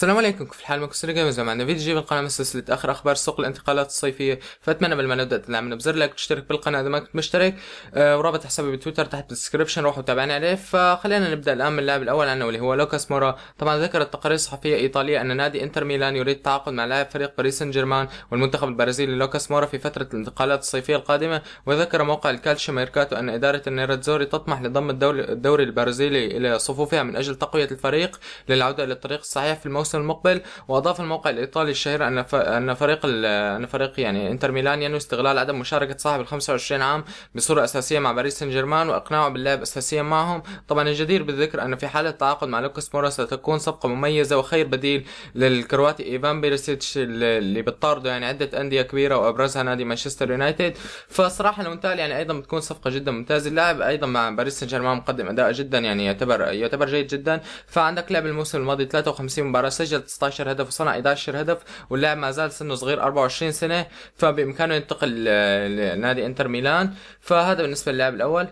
السلام عليكم كيف الحال معكم سوري جيمز معنا فيديو جديد بالقناه من سلسله اخر اخبار سوق الانتقالات الصيفيه فاتمنى قبل ما نبدا تدعمنا بزر لايك وتشترك بالقناه اذا ما كنت مشترك آه، ورابط حسابي بتويتر تحت بالدسكربشن روحوا تابعنا عليه فخلينا نبدا الان من اللاعب الاول عنا واللي هو لوكاس مورا طبعا ذكرت تقارير صحفيه ايطاليه ان نادي انتر ميلان يريد التعاقد مع لاعب فريق باريس سان جيرمان والمنتخب البرازيلي لوكاس مورا في فتره الانتقالات الصيفيه القادمه وذكر موقع الكالشيو ميركاتو ان اداره النيراتزوري تطمح لضم الدوري البرازيلي الى صفوفها من اجل تقويه الفريق للعوده للطريق الصحيح في الموسم الموسم المقبل واضاف الموقع الايطالي الشهير ان ان فريق ان فريق يعني انتر ميلان ينوي استغلال عدم مشاركه صاحب ال 25 عام بصوره اساسيه مع باريس سان جيرمان واقناعه باللعب اساسيا معهم طبعا الجدير بالذكر ان في حاله التعاقد مع لوكاس مورا ستكون صفقه مميزه وخير بديل للكرواتي ايفان بيرسيتش اللي بتطارده يعني عده انديه كبيره وابرزها نادي مانشستر يونايتد فصراحه لو انتقل يعني ايضا بتكون صفقه جدا ممتازه اللاعب ايضا مع باريس سان جيرمان مقدم اداء جدا يعني يعتبر يعتبر جيد جدا فعندك لعب الموسم الماضي 53 مباراه سجل 19 هدف وصنع 11 هدف واللاعب ما زال سنه صغير 24 سنه فبامكانه ينتقل لنادي انتر ميلان فهذا بالنسبه للاعب الاول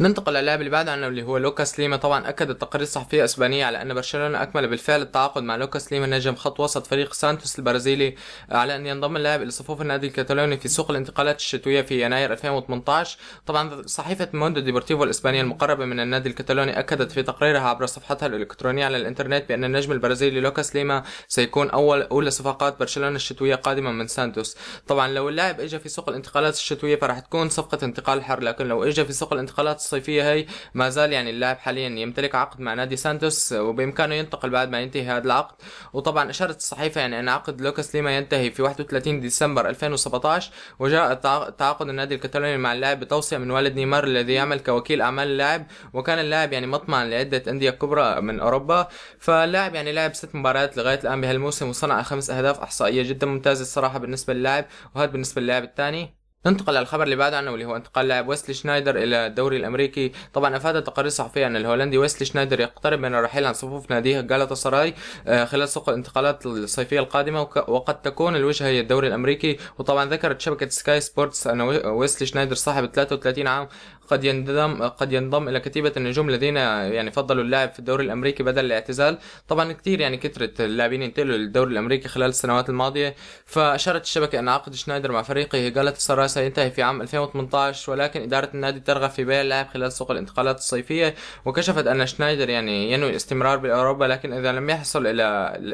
ننتقل للاعب اللي بعد عنه اللي هو لوكاس ليما طبعا اكد التقارير الصحفيه الاسبانيه على ان برشلونه اكمل بالفعل التعاقد مع لوكاس ليما نجم خط وسط فريق سانتوس البرازيلي على ان ينضم اللاعب الى صفوف النادي الكتالوني في سوق الانتقالات الشتويه في يناير 2018 طبعا صحيفه موندو ديبورتيفو الاسبانيه المقربه من النادي الكتالوني اكدت في تقريرها عبر صفحتها الالكترونيه على الانترنت بان النجم البرازيلي لوكاس ليما سيكون اول اولى صفقات برشلونه الشتويه قادمه من سانتوس طبعا لو اللاعب اجى في سوق الانتقالات الشتويه فراح تكون صفقه انتقال حر لكن لو اجى في سوق الانتقالات الصيفيه هي ما زال يعني اللاعب حاليا يمتلك عقد مع نادي سانتوس وبامكانه ينتقل بعد ما ينتهي هذا العقد وطبعا اشارت الصحيفه يعني ان عقد لوكاس ليما ينتهي في 31 ديسمبر 2017 وجاء تعاقد النادي الكتالوني مع اللاعب بتوصيه من والد نيمار الذي يعمل كوكيل اعمال اللاعب وكان اللاعب يعني مطمع لعده انديه كبرى من اوروبا فاللاعب يعني لعب ست مباريات لغايه الان بهالموسم وصنع خمس اهداف احصائيه جدا ممتازه الصراحه بالنسبه للاعب وهذا بالنسبه للاعب الثاني ننتقل للخبر اللي بعد عنه واللي هو انتقال لاعب ويسلي شنايدر الى الدوري الامريكي طبعا افادت تقارير صحفيه ان الهولندي ويسلي شنايدر يقترب من الرحيل عن صفوف ناديه جالاتا سراي آه، خلال سوق الانتقالات الصيفيه القادمه وقد تكون الوجهه هي الدوري الامريكي وطبعا ذكرت شبكه سكاي سبورتس ان ويسلي شنايدر صاحب 33 عام قد ينضم قد ينضم الى كتيبه النجوم الذين يعني فضلوا اللعب في الدوري الامريكي بدل الاعتزال طبعا كثير يعني كثره اللاعبين ينتقلوا للدوري الامريكي خلال السنوات الماضيه فاشارت الشبكه ان عقد شنايدر مع فريقه قالت سراي سينتهي في عام 2018 ولكن اداره النادي ترغب في بيع اللاعب خلال سوق الانتقالات الصيفيه وكشفت ان شنايدر يعني ينوي الاستمرار باوروبا لكن اذا لم يحصل الى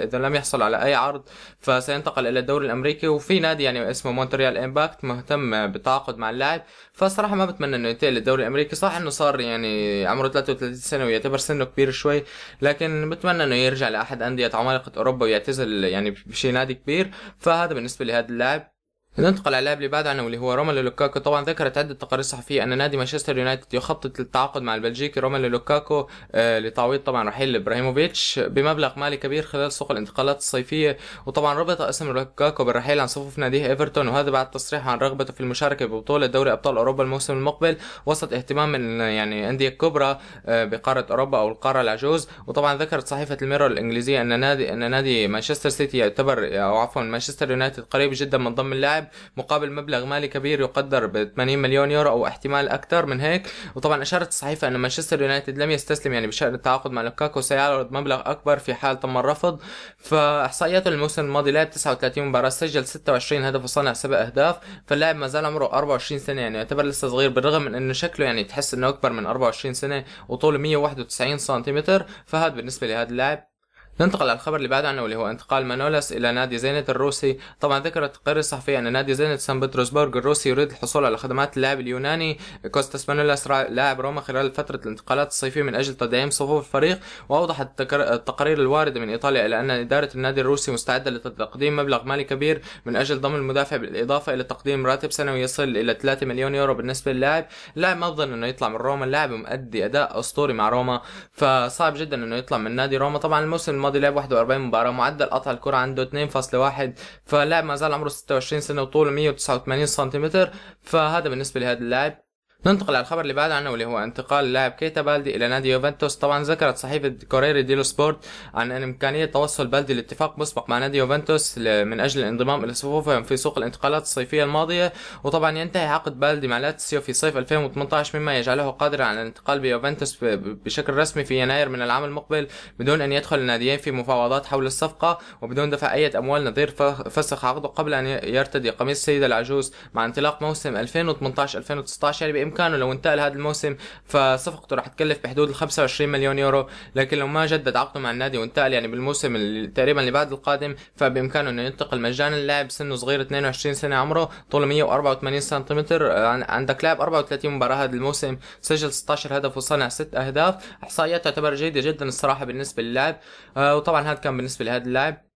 اذا لم يحصل على اي عرض فسينتقل الى الدوري الامريكي وفي نادي يعني اسمه مونتريال امباكت مهتم بالتعاقد مع اللاعب فصراحه ما بتمنى انه ينتقل للدوري الامريكي صح انه صار يعني عمره 33 سنه ويعتبر سنه كبير شوي لكن بتمنى انه يرجع لاحد انديه عمالقه اوروبا ويعتزل يعني بشي نادي كبير فهذا بالنسبه لهذا اللاعب ننتقل على اللاعب اللي بعد عنه واللي هو رومelu لوكاكو طبعا ذكرت عده تقارير صحفيه ان نادي مانشستر يونايتد يخطط للتعاقد مع البلجيكي رومelu لوكاكو آه، لتعويض طبعا رحيل ابراهيموفيتش بمبلغ مالي كبير خلال سوق الانتقالات الصيفيه وطبعا ربط اسم لوكاكو بالرحيل عن صفوف ناديه ايفرتون وهذا بعد تصريح عن رغبته في المشاركه ببطوله دوري ابطال اوروبا الموسم المقبل وسط اهتمام من يعني انديه كبرى آه، بقاره اوروبا او القاره العجوز وطبعا ذكرت صحيفه الميرور الانجليزيه ان نادي ان نادي مانشستر سيتي يعتبر او عفوا مانشستر يونايتد قريب جدا من ضم اللاعب اللاعب مقابل مبلغ مالي كبير يقدر ب 80 مليون يورو او احتمال اكثر من هيك وطبعا اشارت الصحيفه ان مانشستر يونايتد لم يستسلم يعني بشان التعاقد مع لوكاكو سيعرض مبلغ اكبر في حال تم الرفض فاحصائياته الموسم الماضي لعب 39 مباراه سجل 26 هدف وصنع سبع اهداف فاللاعب ما زال عمره 24 سنه يعني يعتبر لسه صغير بالرغم من انه شكله يعني تحس انه اكبر من 24 سنه وطوله 191 سنتيمتر فهذا بالنسبه لهذا اللاعب ننتقل للخبر اللي بعد عنه واللي هو انتقال مانولاس الى نادي زينت الروسي طبعا ذكرت القرية الصحفية ان نادي زينت سان بطرسبرغ الروسي يريد الحصول على خدمات اللاعب اليوناني كوستاس مانولاس لاعب روما خلال فترة الانتقالات الصيفية من اجل تدعيم صفوف الفريق واوضحت التقارير الواردة من ايطاليا الى ان ادارة النادي الروسي مستعدة لتقديم مبلغ مالي كبير من اجل ضم المدافع بالاضافة الى تقديم راتب سنوي يصل الى 3 مليون يورو بالنسبة للاعب اللاعب ما اظن انه يطلع من روما اللاعب مؤدي اداء اسطوري مع روما فصعب جدا انه يطلع من نادي روما طبعا الموسم الماضي الماضي لعب 41 مباراة معدل قطع الكرة عنده 2.1 فاللاعب ما زال عمره 26 سنة وطوله 189 سنتيمتر فهذا بالنسبة لهذا اللاعب ننتقل على الخبر اللي بعد عنه واللي هو انتقال اللاعب كيتا بالدي الى نادي يوفنتوس طبعا ذكرت صحيفه كوريري ديلو سبورت عن ان امكانيه توصل بالدي لاتفاق مسبق مع نادي يوفنتوس من اجل الانضمام الى صفوفهم في سوق الانتقالات الصيفيه الماضيه وطبعا ينتهي عقد بالدي مع لاتسيو في صيف 2018 مما يجعله قادرا على الانتقال بيوفنتوس بشكل رسمي في يناير من العام المقبل بدون ان يدخل الناديين في مفاوضات حول الصفقه وبدون دفع اي اموال نظير فسخ عقده قبل ان يرتدي قميص السيده العجوز مع انطلاق موسم 2018 2019 يعني بامكانه لو انتقل هذا الموسم فصفقته رح تكلف بحدود ال 25 مليون يورو لكن لو ما جدد عقده مع النادي وانتقل يعني بالموسم اللي تقريبا اللي بعد القادم فبامكانه انه ينتقل مجانا اللاعب سنه صغير 22 سنه عمره طوله 184 سنتيمتر عندك لاعب 34 مباراه هذا الموسم سجل 16 هدف وصنع 6 اهداف احصائيات تعتبر جيده جدا الصراحه بالنسبه للاعب آه، وطبعا هذا كان بالنسبه لهذا اللاعب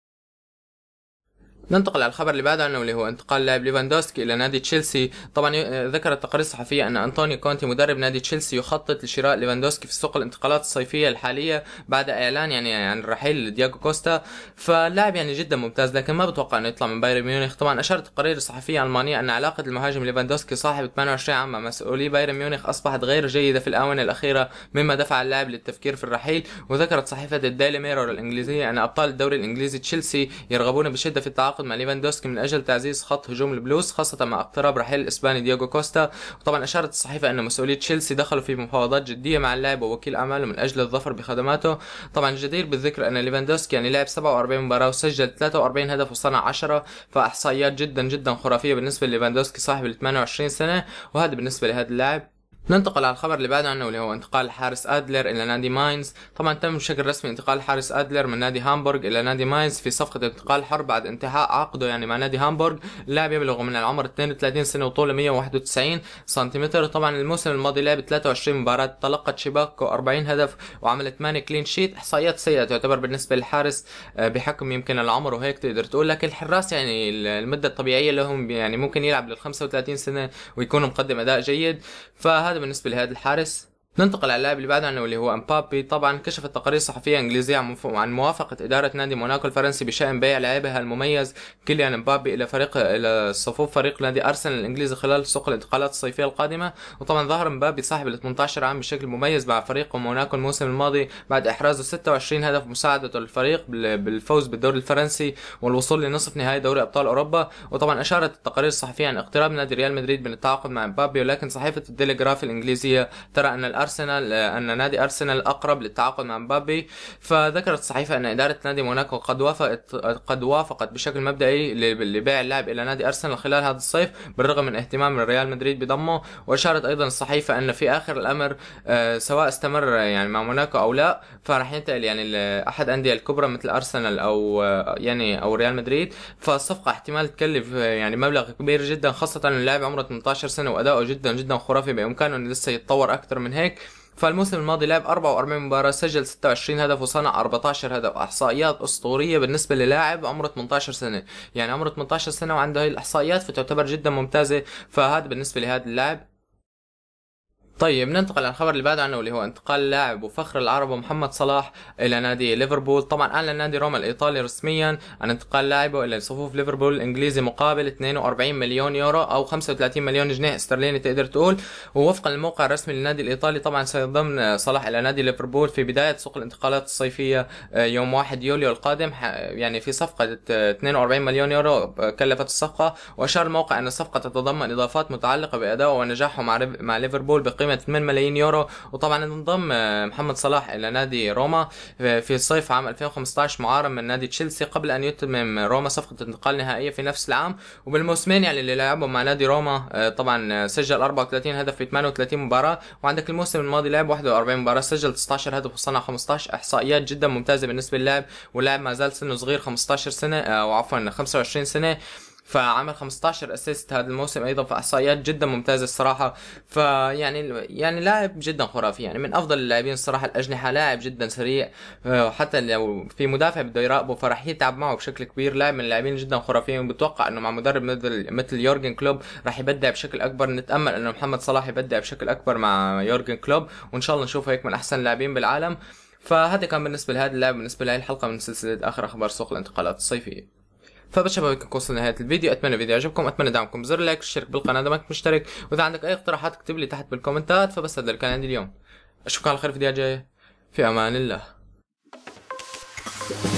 ننتقل على الخبر اللي بعده عنه واللي هو انتقال لاعب ليفاندوسكي الى نادي تشيلسي طبعا ذكرت تقارير صحفيه ان انطونيو كونتي مدرب نادي تشيلسي يخطط لشراء ليفاندوسكي في سوق الانتقالات الصيفيه الحاليه بعد اعلان يعني عن الرحيل رحيل كوستا فاللاعب يعني جدا ممتاز لكن ما بتوقع انه يطلع من بايرن ميونخ طبعا اشارت تقارير صحفيه المانيه ان علاقه المهاجم ليفاندوسكي صاحب 28 عام مع مسؤولي بايرن ميونخ اصبحت غير جيده في الاونه الاخيره مما دفع اللاعب للتفكير في الرحيل وذكرت صحيفه الديلي ميرور الانجليزيه ان ابطال الدوري الانجليزي تشيلسي يرغبون بشده في التعاقد التعاقد مع ليفاندوسكي من اجل تعزيز خط هجوم البلوز خاصه مع اقتراب رحيل الاسباني دياغو كوستا وطبعا اشارت الصحيفه ان مسؤولي تشيلسي دخلوا في مفاوضات جديه مع اللاعب ووكيل اعماله من اجل الظفر بخدماته طبعا الجدير بالذكر ان ليفاندوسكي يعني لعب 47 مباراه وسجل 43 هدف وصنع 10 فاحصائيات جدا جدا خرافيه بالنسبه لليفاندوسكي صاحب ال 28 سنه وهذا بالنسبه لهذا اللاعب ننتقل على الخبر اللي بعده عنه واللي هو انتقال حارس ادلر الى نادي ماينز طبعا تم بشكل رسمي انتقال حارس ادلر من نادي هامبورغ الى نادي ماينز في صفقه انتقال حر بعد انتهاء عقده يعني مع نادي هامبورغ اللاعب يبلغ من العمر 32 سنه وطوله 191 سنتيمتر طبعا الموسم الماضي لعب 23 مباراه تلقت شباكه 40 هدف وعمل 8 كلين شيت احصائيات سيئه تعتبر بالنسبه للحارس آه، بحكم يمكن العمر وهيك تقدر تقول لك الحراس يعني المده الطبيعيه لهم يعني ممكن يلعب لل 35 سنه ويكون مقدم اداء جيد فهذا هذا بالنسبة لهذا الحارس ننتقل على اللاعب اللي بعدنا عنه واللي هو امبابي طبعا كشفت تقارير صحفيه انجليزيه عن موافقه اداره نادي موناكو الفرنسي بشان بيع لاعبها المميز كيليان امبابي الى فريق الى صفوف فريق نادي ارسنال الانجليزي خلال سوق الانتقالات الصيفيه القادمه وطبعا ظهر امبابي صاحب ال 18 عام بشكل مميز مع فريق موناكو الموسم الماضي بعد احرازه 26 هدف مساعده للفريق بالفوز بالدوري الفرنسي والوصول لنصف نهائي دوري ابطال اوروبا وطبعا اشارت التقارير الصحفيه عن اقتراب نادي ريال مدريد من التعاقد مع امبابي ولكن صحيفه الديليغراف الانجليزيه ترى ان أرسنال آه، أن نادي أرسنال أقرب للتعاقد مع مبابي فذكرت الصحيفة أن إدارة نادي موناكو قد وافقت قد وافقت بشكل مبدئي لبيع اللاعب إلى نادي أرسنال خلال هذا الصيف بالرغم من اهتمام ريال مدريد بضمه وأشارت أيضا الصحيفة أن في آخر الأمر آه، سواء استمر آه، يعني مع موناكو أو لا فراح ينتقل يعني لاحد الأندية الكبرى مثل أرسنال أو يعني أو ريال مدريد فالصفقة احتمال تكلف يعني مبلغ كبير جدا خاصة اللاعب عمره 18 سنة وأداؤه جدا جدا خرافي بإمكانه أنه لسه يتطور أكثر من هيك هيك فالموسم الماضي لعب 44 مباراة سجل 26 هدف وصنع 14 هدف احصائيات اسطورية بالنسبة للاعب عمره 18 سنة يعني عمره 18 سنة وعنده هاي الاحصائيات فتعتبر جدا ممتازة فهذا بالنسبة لهذا اللاعب طيب ننتقل للخبر اللي بعده عنه واللي هو انتقال لاعب وفخر العرب محمد صلاح الى نادي ليفربول طبعا اعلن نادي روما الايطالي رسميا عن انتقال لاعبه الى صفوف ليفربول الانجليزي مقابل 42 مليون يورو او 35 مليون جنيه استرليني تقدر تقول ووفقا للموقع الرسمي للنادي الايطالي طبعا سيضم صلاح الى نادي ليفربول في بدايه سوق الانتقالات الصيفيه آه، يوم 1 يوليو القادم يعني في صفقه 42 مليون يورو كلفت الصفقه واشار الموقع ان الصفقه تتضمن اضافات متعلقه بادائه ونجاحه مع ليفربول بقيمه بقيمه 8 ملايين يورو وطبعا انضم آه، محمد صلاح الى نادي روما آه، في صيف عام 2015 معارا من نادي تشيلسي قبل ان يتمم روما صفقه انتقال نهائيه في نفس العام وبالموسمين يعني اللي لعبهم مع نادي روما آه، طبعا سجل 34 هدف في 38 مباراه وعندك الموسم الماضي لعب 41 مباراه سجل 19 هدف وصنع 15 احصائيات جدا ممتازه بالنسبه للاعب واللاعب ما زال سنه صغير 15 سنه او عفوا 25 سنه فعمل 15 اسيست هذا الموسم ايضا في احصائيات جدا ممتازه الصراحه فيعني يعني لاعب جدا خرافي يعني من افضل اللاعبين الصراحه الاجنحه لاعب جدا سريع آه، حتى لو في مدافع بده يراقبه فراح يتعب معه بشكل كبير لاعب من اللاعبين جدا خرافيين وبتوقع انه مع مدرب مثل مثل يورجن كلوب راح يبدع بشكل اكبر نتامل انه محمد صلاح يبدع بشكل اكبر مع يورجن كلوب وان شاء الله نشوفه هيك من احسن اللاعبين بالعالم فهذا كان بالنسبه لهذا اللاعب بالنسبه لهي الحلقه من سلسله اخر اخبار سوق الانتقالات الصيفيه فبشبه هيك وصلنا نهايه الفيديو اتمنى الفيديو عجبكم اتمنى دعمكم بزر لايك والشارك بالقناه اذا ما كنت مشترك واذا عندك اي اقتراحات اكتب لي تحت بالكومنتات فبس هذا اللي كان عندي اليوم اشوفكم على خير في الفيديوهات الجايه في امان الله